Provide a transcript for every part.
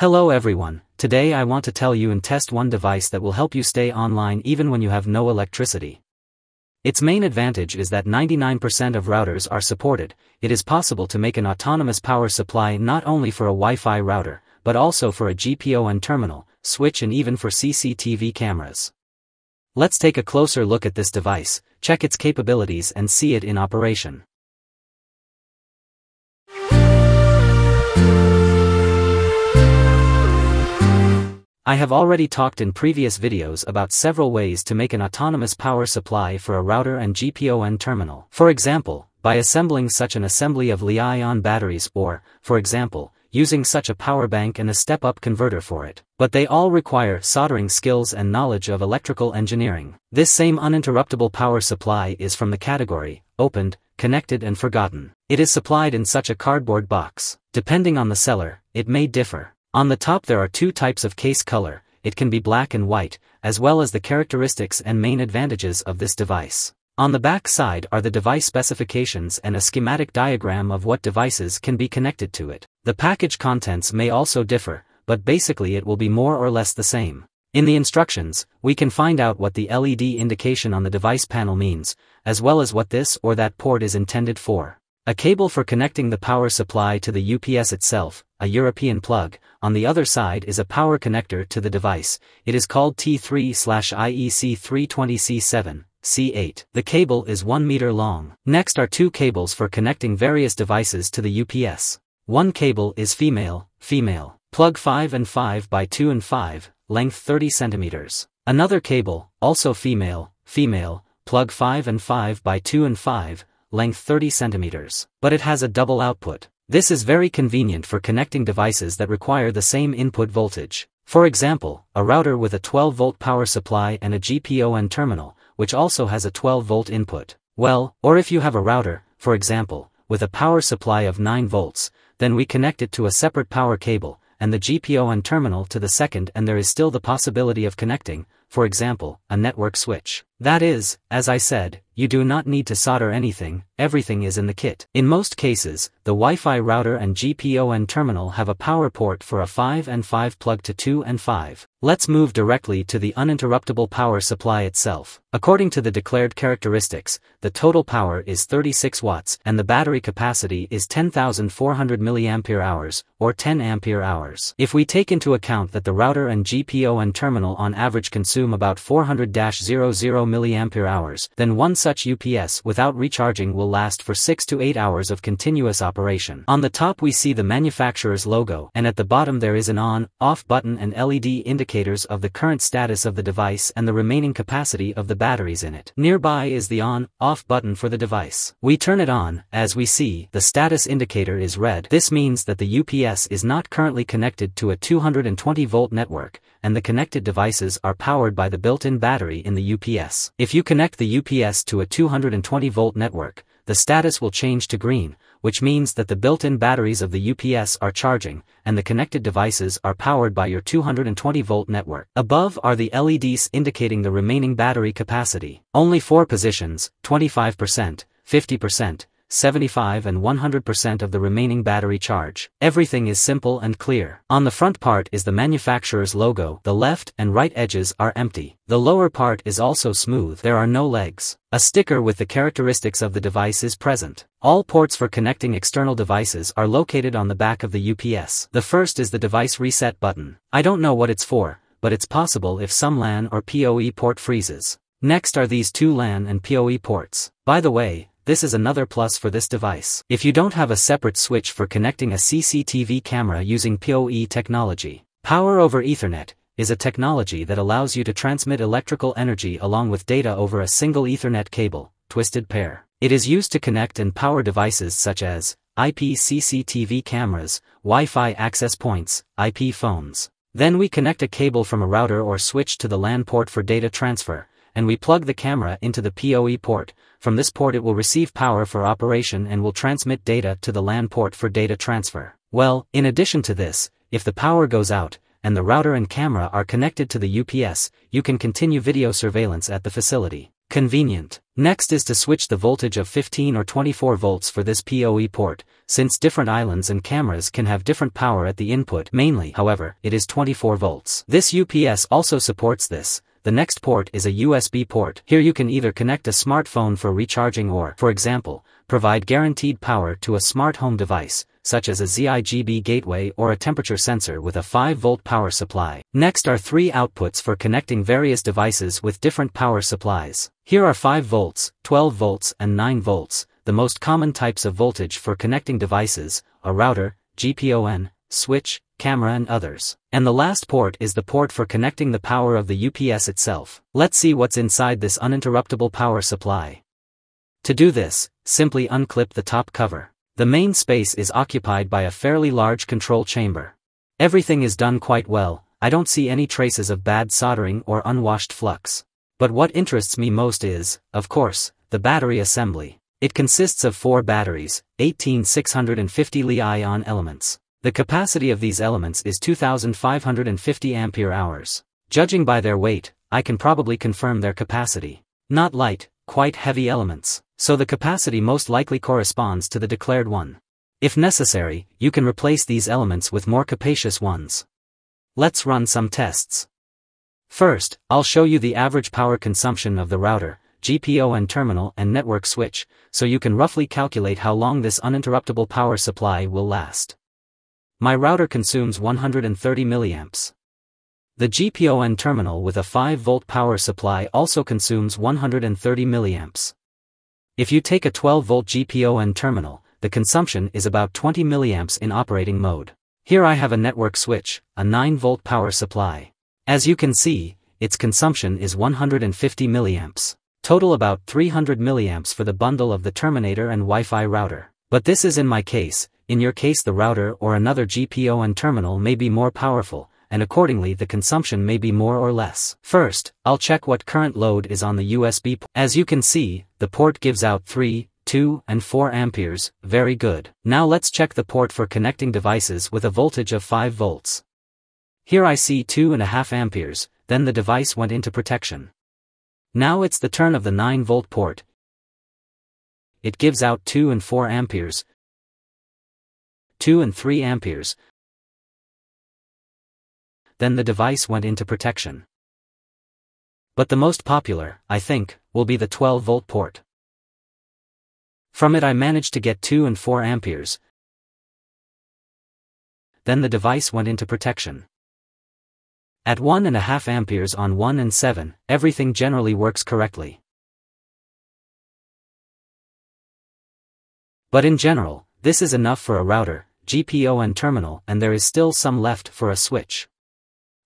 Hello everyone, today I want to tell you and test one device that will help you stay online even when you have no electricity. Its main advantage is that 99% of routers are supported, it is possible to make an autonomous power supply not only for a Wi-Fi router, but also for a GPON terminal, switch and even for CCTV cameras. Let's take a closer look at this device, check its capabilities and see it in operation. I have already talked in previous videos about several ways to make an autonomous power supply for a router and GPON terminal. For example, by assembling such an assembly of Li-ion batteries or, for example, using such a power bank and a step-up converter for it. But they all require soldering skills and knowledge of electrical engineering. This same uninterruptible power supply is from the category, opened, connected and forgotten. It is supplied in such a cardboard box. Depending on the seller, it may differ. On the top there are two types of case color, it can be black and white, as well as the characteristics and main advantages of this device. On the back side are the device specifications and a schematic diagram of what devices can be connected to it. The package contents may also differ, but basically it will be more or less the same. In the instructions, we can find out what the LED indication on the device panel means, as well as what this or that port is intended for. A cable for connecting the power supply to the UPS itself, a European plug, on the other side is a power connector to the device, it is called T3-IEC320C7, C8. The cable is 1 meter long. Next are two cables for connecting various devices to the UPS. One cable is female, female, plug 5 and 5 by 2 and 5, length 30 centimeters. Another cable, also female, female, plug 5 and 5 by 2 and 5, length 30 centimeters, but it has a double output. This is very convenient for connecting devices that require the same input voltage. For example, a router with a 12-volt power supply and a GPON terminal, which also has a 12-volt input. Well, or if you have a router, for example, with a power supply of 9 volts, then we connect it to a separate power cable, and the GPON terminal to the second and there is still the possibility of connecting, for example, a network switch. That is, as I said, you do not need to solder anything, everything is in the kit. In most cases, the Wi-Fi router and GPON terminal have a power port for a 5 and 5 plug to 2 and 5. Let's move directly to the uninterruptible power supply itself. According to the declared characteristics, the total power is 36 watts and the battery capacity is 10,400 mAh, or 10 ampere hours. If we take into account that the router and GPON terminal on average consume about 400-00 mAh, then one such UPS without recharging will last for 6 to 8 hours of continuous operation. On the top we see the manufacturer's logo and at the bottom there is an on, off button and LED indicators of the current status of the device and the remaining capacity of the batteries in it. Nearby is the on, off button for the device. We turn it on, as we see, the status indicator is red. This means that the UPS is not currently connected to a 220 volt network, and the connected devices are powered by the built-in battery in the UPS status. If you connect the UPS to a 220-volt network, the status will change to green, which means that the built-in batteries of the UPS are charging, and the connected devices are powered by your 220-volt network. Above are the LEDs indicating the remaining battery capacity. Only four positions, 25%, 50%, 75 and 100% of the remaining battery charge. Everything is simple and clear. On the front part is the manufacturer's logo. The left and right edges are empty. The lower part is also smooth. There are no legs. A sticker with the characteristics of the device is present. All ports for connecting external devices are located on the back of the UPS. The first is the device reset button. I don't know what it's for, but it's possible if some LAN or PoE port freezes. Next are these two LAN and PoE ports. By the way, this is another plus for this device. If you don't have a separate switch for connecting a CCTV camera using PoE technology, Power over Ethernet is a technology that allows you to transmit electrical energy along with data over a single Ethernet cable, twisted pair. It is used to connect and power devices such as IP CCTV cameras, Wi-Fi access points, IP phones. Then we connect a cable from a router or switch to the LAN port for data transfer, and we plug the camera into the PoE port, from this port it will receive power for operation and will transmit data to the LAN port for data transfer. Well, in addition to this, if the power goes out, and the router and camera are connected to the UPS, you can continue video surveillance at the facility. Convenient. Next is to switch the voltage of 15 or 24 volts for this PoE port, since different islands and cameras can have different power at the input mainly however, it is 24 volts. This UPS also supports this, the next port is a USB port. Here you can either connect a smartphone for recharging or, for example, provide guaranteed power to a smart home device, such as a ZIGB gateway or a temperature sensor with a 5-volt power supply. Next are three outputs for connecting various devices with different power supplies. Here are 5 volts, 12 volts and 9 volts, the most common types of voltage for connecting devices, a router, GPON, switch, camera and others. And the last port is the port for connecting the power of the UPS itself. Let's see what's inside this uninterruptible power supply. To do this, simply unclip the top cover. The main space is occupied by a fairly large control chamber. Everything is done quite well, I don't see any traces of bad soldering or unwashed flux. But what interests me most is, of course, the battery assembly. It consists of four batteries, 18 650 Li-ion elements. The capacity of these elements is 2550 ampere hours. Judging by their weight, I can probably confirm their capacity. Not light, quite heavy elements, so the capacity most likely corresponds to the declared one. If necessary, you can replace these elements with more capacious ones. Let's run some tests. First, I'll show you the average power consumption of the router, GPON terminal and network switch, so you can roughly calculate how long this uninterruptible power supply will last. My router consumes 130 milliamps. The GPON terminal with a 5-volt power supply also consumes 130 milliamps. If you take a 12-volt GPON terminal, the consumption is about 20 milliamps in operating mode. Here I have a network switch, a 9-volt power supply. As you can see, its consumption is 150 milliamps. Total about 300 milliamps for the bundle of the terminator and Wi-Fi router. But this is in my case, in your case the router or another GPON and terminal may be more powerful, and accordingly the consumption may be more or less. First, I'll check what current load is on the USB port. As you can see, the port gives out 3, 2 and 4 amperes, very good. Now let's check the port for connecting devices with a voltage of 5 volts. Here I see 2.5 amperes, then the device went into protection. Now it's the turn of the 9 volt port. It gives out 2 and 4 amperes, 2 and 3 amperes. Then the device went into protection. But the most popular, I think, will be the 12 volt port. From it I managed to get 2 and 4 amperes. Then the device went into protection. At 1.5 amperes on 1 and 7, everything generally works correctly. But in general, this is enough for a router, GPO and terminal and there is still some left for a switch.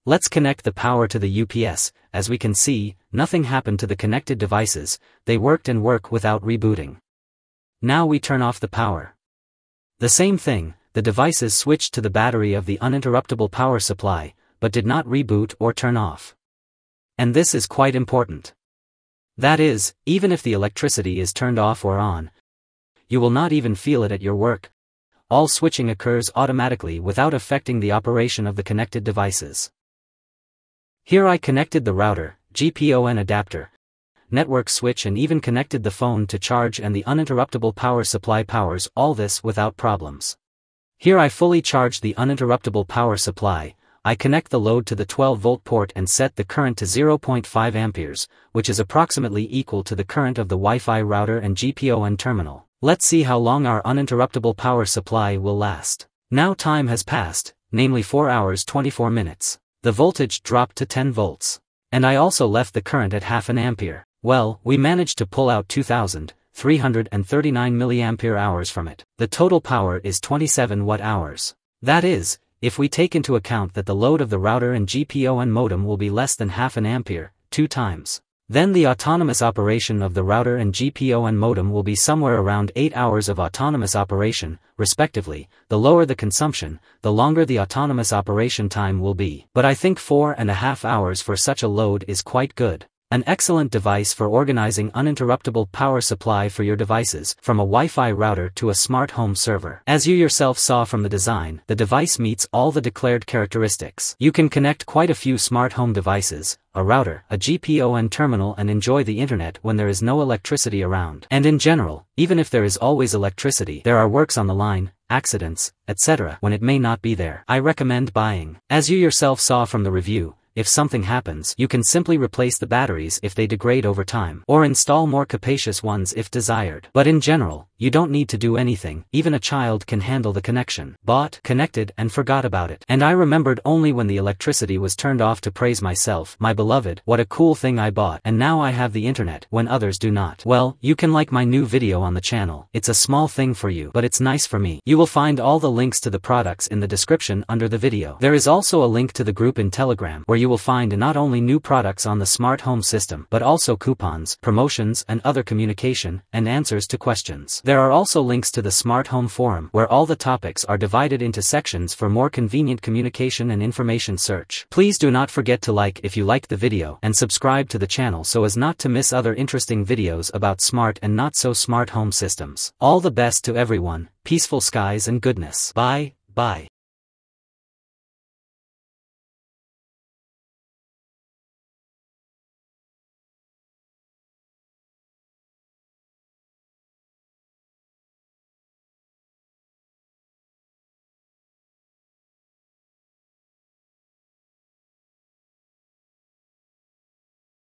Let's connect the power to the UPS, as we can see, nothing happened to the connected devices, they worked and work without rebooting. Now we turn off the power. The same thing, the devices switched to the battery of the uninterruptible power supply, but did not reboot or turn off. And this is quite important. That is, even if the electricity is turned off or on, you will not even feel it at your work, all switching occurs automatically without affecting the operation of the connected devices. Here I connected the router, GPON adapter, network switch and even connected the phone to charge and the uninterruptible power supply powers all this without problems. Here I fully charge the uninterruptible power supply, I connect the load to the 12 volt port and set the current to 0.5 amperes, which is approximately equal to the current of the Wi-Fi router and GPON terminal. Let's see how long our uninterruptible power supply will last. Now time has passed, namely 4 hours 24 minutes. The voltage dropped to 10 volts. And I also left the current at half an ampere. Well, we managed to pull out 2,339 milliampere hours from it. The total power is 27 watt hours. That is, if we take into account that the load of the router and GPO modem will be less than half an ampere, two times. Then the autonomous operation of the router and GPO and modem will be somewhere around 8 hours of autonomous operation, respectively, the lower the consumption, the longer the autonomous operation time will be. But I think four and a half hours for such a load is quite good. An excellent device for organizing uninterruptible power supply for your devices, from a Wi-Fi router to a smart home server. As you yourself saw from the design, the device meets all the declared characteristics. You can connect quite a few smart home devices, a router, a GPON terminal and enjoy the internet when there is no electricity around. And in general, even if there is always electricity, there are works on the line, accidents, etc., when it may not be there. I recommend buying. As you yourself saw from the review, if something happens you can simply replace the batteries if they degrade over time or install more capacious ones if desired. But in general, you don't need to do anything, even a child can handle the connection. Bought, connected and forgot about it. And I remembered only when the electricity was turned off to praise myself, my beloved, what a cool thing I bought and now I have the internet when others do not. Well, you can like my new video on the channel, it's a small thing for you but it's nice for me. You will find all the links to the products in the description under the video. There is also a link to the group in Telegram where you you will find not only new products on the smart home system but also coupons, promotions and other communication, and answers to questions. There are also links to the smart home forum where all the topics are divided into sections for more convenient communication and information search. Please do not forget to like if you liked the video and subscribe to the channel so as not to miss other interesting videos about smart and not so smart home systems. All the best to everyone, peaceful skies and goodness. Bye, bye.